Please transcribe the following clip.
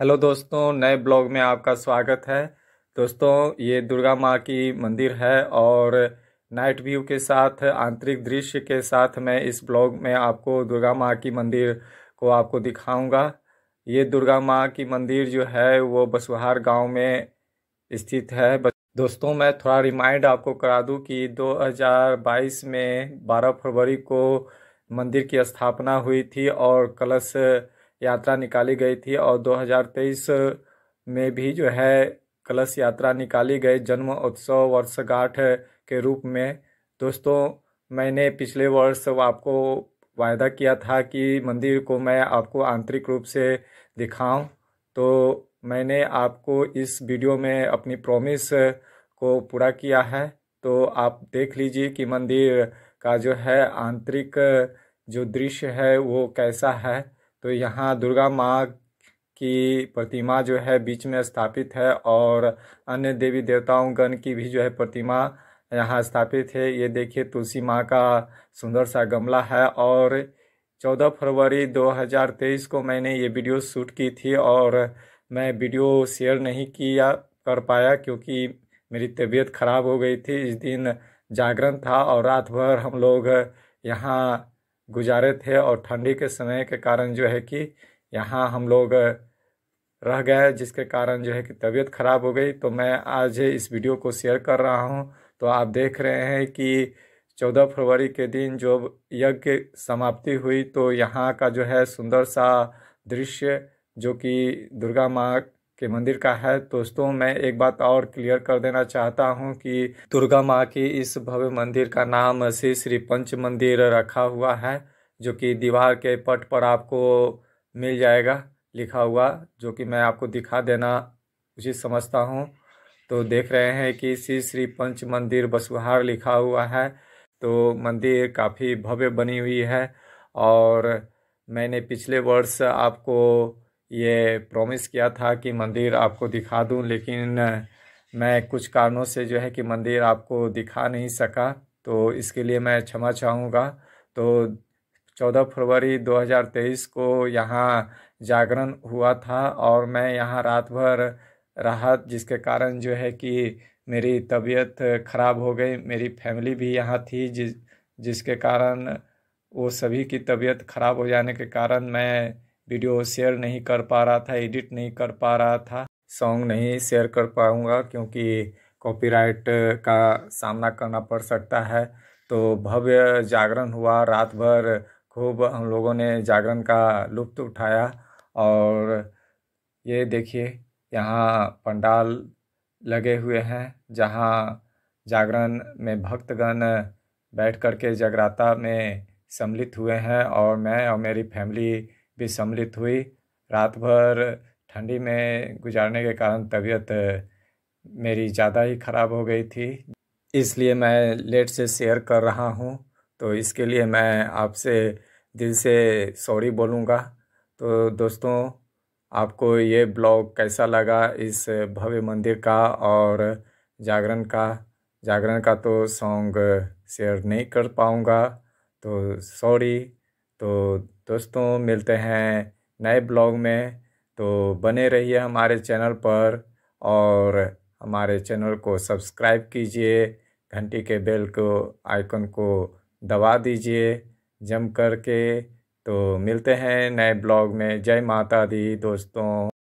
hello दोस्तों नए blog में आपका स्वागत है दोस्तों ये दुर्गा माँ की मंदिर है और नाइट व्यू के साथ आंतरिक दृश्य के साथ मैं इस ब्लॉग में आपको दुर्गा माँ की मंदिर को आपको दिखाऊंगा ये दुर्गा माँ की मंदिर जो है वो बसुहार गांव में स्थित है दोस्तों मैं थोड़ा रिमाइंड आपको करा दूं कि 2022 में 12 फरवरी को मंदिर की स्थापना हुई थी और कलश यात्रा निकाली गई थी और 2023 में भी जो है कलश यात्रा निकाली गई जन्म उत्सव वर्षगांठ के रूप में दोस्तों मैंने पिछले वर्ष आपको वायदा किया था कि मंदिर को मैं आपको आंतरिक रूप से दिखाऊं तो मैंने आपको इस वीडियो में अपनी प्रॉमिस को पूरा किया है तो आप देख लीजिए कि मंदिर का जो है आंतरिक जो दृश्य है वो कैसा है तो यहाँ दुर्गा माँ की प्रतिमा जो है बीच में स्थापित है और अन्य देवी देवताओं गण की भी जो है प्रतिमा यहाँ स्थापित है ये देखिए तुलसी माँ का सुंदर सा गमला है और 14 फरवरी 2023 को मैंने ये वीडियो शूट की थी और मैं वीडियो शेयर नहीं किया कर पाया क्योंकि मेरी तबीयत खराब हो गई थी इस दिन जागरण था और रात भर हम लोग यहाँ गुजारे थे और ठंडी के समय के कारण जो है कि यहाँ हम लोग रह गए जिसके कारण जो है कि तबीयत ख़राब हो गई तो मैं आज इस वीडियो को शेयर कर रहा हूँ तो आप देख रहे हैं कि चौदह फरवरी के दिन जो यज्ञ समाप्ति हुई तो यहाँ का जो है सुंदर सा दृश्य जो कि दुर्गा माँ के मंदिर का है दोस्तों मैं एक बात और क्लियर कर देना चाहता हूं कि दुर्गा माँ के इस भव्य मंदिर का नाम श्री श्री पंच मंदिर रखा हुआ है जो कि दीवार के पट पर आपको मिल जाएगा लिखा हुआ जो कि मैं आपको दिखा देना उचित समझता हूँ तो देख रहे हैं कि श्री श्री पंच मंदिर बसुहार लिखा हुआ है तो मंदिर काफ़ी भव्य बनी हुई है और मैंने पिछले वर्ष आपको ये प्रॉमिस किया था कि मंदिर आपको दिखा दूं लेकिन मैं कुछ कारणों से जो है कि मंदिर आपको दिखा नहीं सका तो इसके लिए मैं क्षमा चाहूँगा तो 14 फरवरी 2023 को यहाँ जागरण हुआ था और मैं यहाँ रात भर रहा जिसके कारण जो है कि मेरी तबीयत ख़राब हो गई मेरी फैमिली भी यहाँ थी जिस जिसके कारण वो सभी की तबीयत ख़राब हो जाने के कारण मैं वीडियो शेयर नहीं कर पा रहा था एडिट नहीं कर पा रहा था सॉन्ग नहीं शेयर कर पाऊँगा क्योंकि कॉपीराइट का सामना करना पड़ सकता है तो भव्य जागरण हुआ रात भर खूब हम लोगों ने जागरण का लुप्त उठाया और ये देखिए यहाँ पंडाल लगे हुए हैं जहाँ जागरण में भक्तगण बैठ कर के जगराता में सम्मिलित हुए हैं और मैं और मेरी फैमिली भी सम्मिलित हुई रात भर ठंडी में गुजारने के कारण तबीयत मेरी ज़्यादा ही ख़राब हो गई थी इसलिए मैं लेट से शेयर कर रहा हूँ तो इसके लिए मैं आपसे दिल से सॉरी बोलूँगा तो दोस्तों आपको ये ब्लॉग कैसा लगा इस भव्य मंदिर का और जागरण का जागरण का तो सॉन्ग शेयर नहीं कर पाऊँगा तो सॉरी तो दोस्तों मिलते हैं नए ब्लॉग में तो बने रहिए हमारे चैनल पर और हमारे चैनल को सब्सक्राइब कीजिए घंटी के बेल को आइकन को दबा दीजिए जम करके तो मिलते हैं नए ब्लॉग में जय माता दी दोस्तों